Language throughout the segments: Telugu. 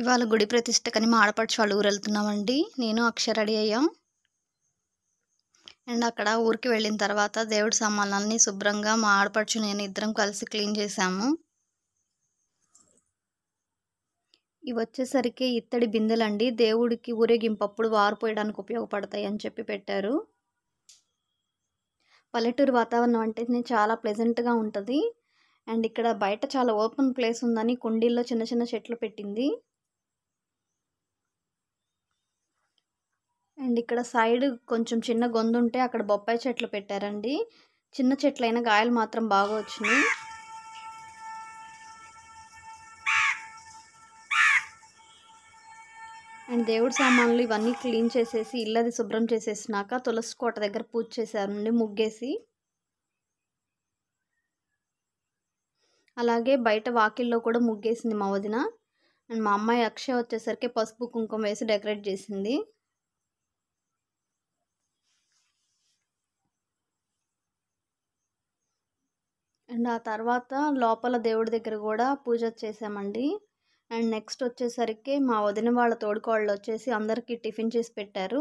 ఇవాళ గుడి ప్రతిష్టకని మా ఆడపడుచు వాళ్ళు ఊరు వెళ్తున్నామండి నేను అక్షర రెడీ అయ్యాం అండ్ అక్కడ ఊరికి వెళ్ళిన తర్వాత దేవుడి సామాన్లని శుభ్రంగా మా ఆడపడుచు నేను ఇద్దరం కలిసి క్లీన్ చేశాము ఇవి వచ్చేసరికి ఇత్తడి బిందెలండి దేవుడికి ఊరేగింపప్పుడు వారిపోయడానికి ఉపయోగపడతాయి అని చెప్పి పెట్టారు పల్లెటూరు వాతావరణం అంటే చాలా ప్లెజెంట్గా ఉంటుంది అండ్ ఇక్కడ బయట చాలా ఓపెన్ ప్లేస్ ఉందని కుండీల్లో చిన్న చిన్న చెట్లు పెట్టింది అండ్ ఇక్కడ సైడ్ కొంచెం చిన్న గొంతుంటే అక్కడ బొప్పాయి చెట్లు పెట్టారండి చిన్న చెట్లైన గాయలు మాత్రం బాగా వచ్చినాయి అండ్ దేవుడు సామాన్లు ఇవన్నీ క్లీన్ చేసేసి ఇల్లది శుభ్రం చేసేసినాక తులసి కోట దగ్గర పూజ చేశారండి ముగ్గేసి అలాగే బయట వాకిల్లో కూడా ముగ్గేసింది మా వదిన అండ్ మా అమ్మాయి అక్షయ వచ్చేసరికి పసుపు కుంకుమ వేసి డెకరేట్ చేసింది అండ్ ఆ తర్వాత లోపల దేవుడి దగ్గర కూడా పూజ చేసామండి అండ్ నెక్స్ట్ వచ్చేసరికి మా వదిన వాళ్ళ తోడుకోళ్ళు వచ్చేసి అందరికీ టిఫిన్ చేసి పెట్టారు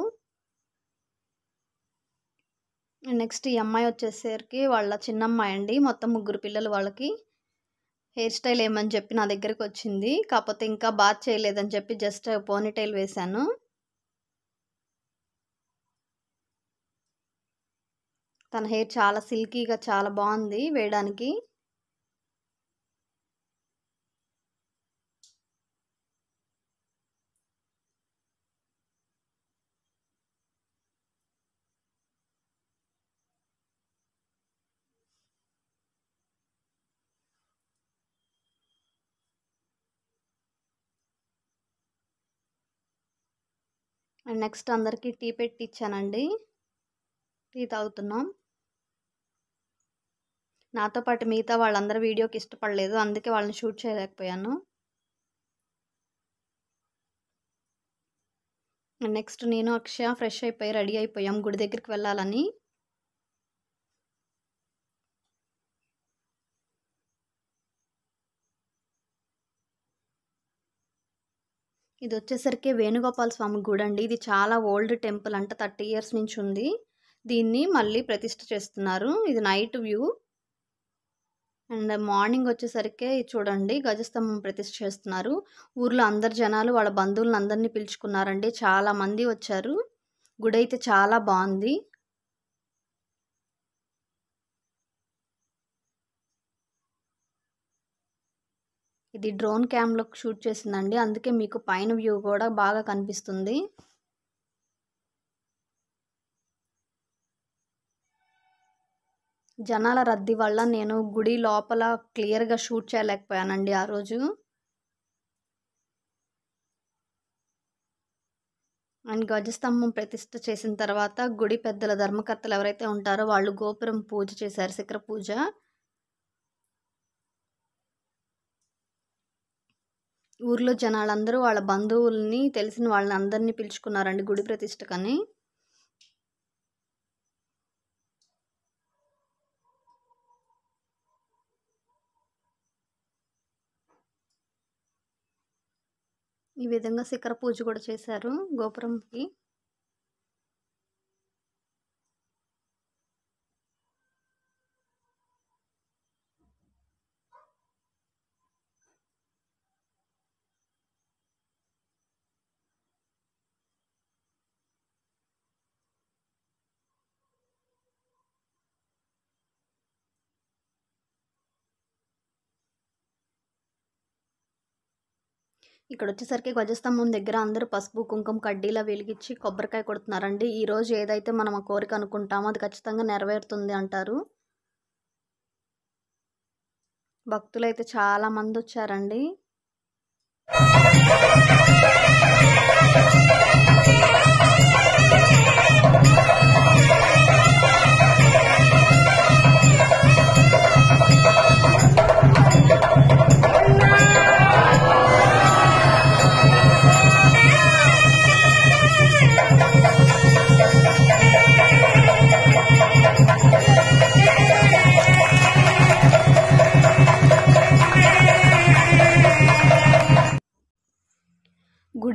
నెక్స్ట్ ఈ అమ్మాయి వచ్చేసరికి వాళ్ళ చిన్నమ్మాయి అండి మొత్తం ముగ్గురు పిల్లలు వాళ్ళకి హెయిర్ స్టైల్ ఏమని చెప్పి నా దగ్గరికి వచ్చింది కాకపోతే ఇంకా బాగా చేయలేదని చెప్పి జస్ట్ పోనీటైల్ వేశాను తన హెయిర్ చాలా సిల్కీగా చాలా బాగుంది వేయడానికి అండ్ నెక్స్ట్ అందరికీ టీ పెట్టి ఇచ్చానండి టీ తాగుతున్నాం నాతో పాటు మిగతా వాళ్ళందరూ వీడియోకి ఇష్టపడలేదు అందుకే వాళ్ళని షూట్ చేయలేకపోయాను నెక్స్ట్ నేను అక్షయ ఫ్రెష్ అయిపోయి రెడీ అయిపోయాం గుడి దగ్గరికి వెళ్ళాలని ఇది వచ్చేసరికి వేణుగోపాల స్వామి గుడి అండి ఇది చాలా ఓల్డ్ టెంపుల్ అంట థర్టీ ఇయర్స్ నుంచి ఉంది దీన్ని మళ్ళీ ప్రతిష్ఠ చేస్తున్నారు ఇది నైట్ వ్యూ అండ్ మార్నింగ్ వచ్చేసరికి చూడండి గజస్తంభం ప్రతిష్ఠ చేస్తున్నారు ఊర్లో అందరు జనాలు వాళ్ళ బంధువులను అందరినీ పిలుచుకున్నారండి చాలామంది వచ్చారు గుడి అయితే చాలా బాగుంది ఇది డ్రోన్ క్యామ్లో షూట్ చేసిందండి అందుకే మీకు పైన వ్యూ కూడా బాగా కనిపిస్తుంది జనాల రద్దీ వల్ల నేను గుడి లోపల క్లియర్గా షూట్ చేయలేకపోయానండి ఆ రోజు అండ్ ధ్వజస్తంభం ప్రతిష్ట చేసిన తర్వాత గుడి పెద్దల ధర్మకర్తలు ఎవరైతే ఉంటారో వాళ్ళు గోపురం పూజ చేశారు శిఖర పూజ ఊర్లో జనాలందరూ వాళ్ళ బంధువుల్ని తెలిసిన వాళ్ళని అందరినీ పిలుచుకున్నారండి గుడి ప్రతిష్టకని ఈ విధంగా శిఖర పూజ కూడా చేశారు గోపురంకి ఇక్కడ వచ్చేసరికి ధ్వజస్తంభం దగ్గర అందరూ పసుపు కుంకుమ కడ్డీలా వెలిగించి కొబ్బరికాయ కొడుతున్నారండి ఈరోజు ఏదైతే మనం ఆ కోరిక అనుకుంటామో అది ఖచ్చితంగా నెరవేరుతుంది అంటారు భక్తులైతే చాలామంది వచ్చారండి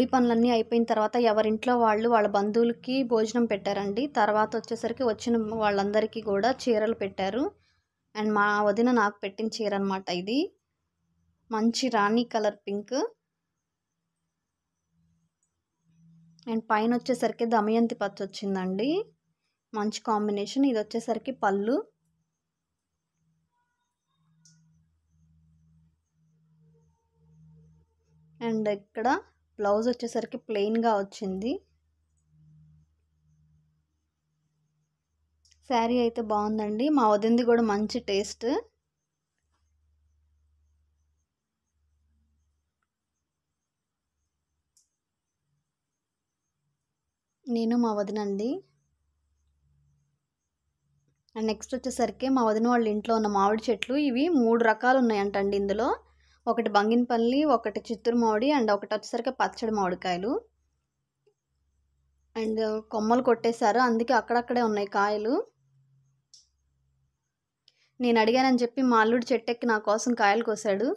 గుడి పనులన్నీ అయిపోయిన తర్వాత ఎవరింట్లో వాళ్ళు వాళ్ళ బంధువులకి భోజనం పెట్టారండి తర్వాత వచ్చేసరికి వచ్చిన వాళ్ళందరికీ కూడా చీరలు పెట్టారు అండ్ మా వదిన నాకు పెట్టిన చీర అనమాట ఇది మంచి రాణి కలర్ పింక్ అండ్ పైన వచ్చేసరికి దమయంతి పచ్చ వచ్చిందండి మంచి కాంబినేషన్ ఇది వచ్చేసరికి పళ్ళు అండ్ ఇక్కడ బ్లౌజ్ వచ్చేసరికి ప్లెయిన్గా వచ్చింది శారీ అయితే బాగుందండి మా వదింది కూడా మంచి టేస్ట్ నేను మా వదినండి అండ్ నెక్స్ట్ వచ్చేసరికి మా వదిన వాళ్ళ ఇంట్లో ఉన్న మామిడి చెట్లు ఇవి మూడు రకాలు ఉన్నాయంటండి ఇందులో ఒకటి బంగినపల్లి ఒకటి చిత్తూరు మామిడి అండ్ ఒకటి వచ్చేసరికి పచ్చడి మామిడికాయలు అండ్ కొమ్మలు కొట్టేశారు అందుకే అక్కడక్కడే ఉన్నాయి కాయలు నేను అడిగానని చెప్పి మా అల్లుడు చెట్టెక్కి నా కోసం కాయలు కోసాడు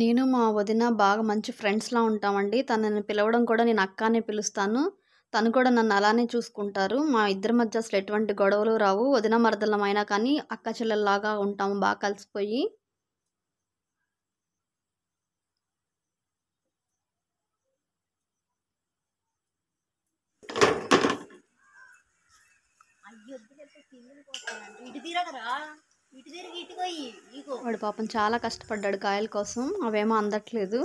నేను మా వదిన బాగా మంచి ఫ్రెండ్స్లా ఉంటామండి తనని పిలవడం కూడా నేను అక్కనే పిలుస్తాను తను కూడా నన్ను అలానే చూసుకుంటారు మా ఇద్దరి మధ్య అసలు ఎటువంటి గొడవలు రావు వదిన మరదలమైనా కానీ అక్క చెల్లెల్లాగా ఉంటాము బాగా కలిసిపోయి వాడు పాపం చాలా కష్టపడ్డాడు కాయల కోసం అవేమో అందట్లేదు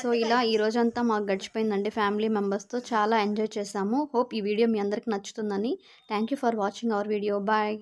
సో ఇలా ఈ రోజంతా మాకు గడిచిపోయిందండి ఫ్యామిలీ మెంబర్స్తో చాలా ఎంజాయ్ చేశాము హోప్ ఈ వీడియో మీ అందరికి నచ్చుతుందని thank you for watching our video bye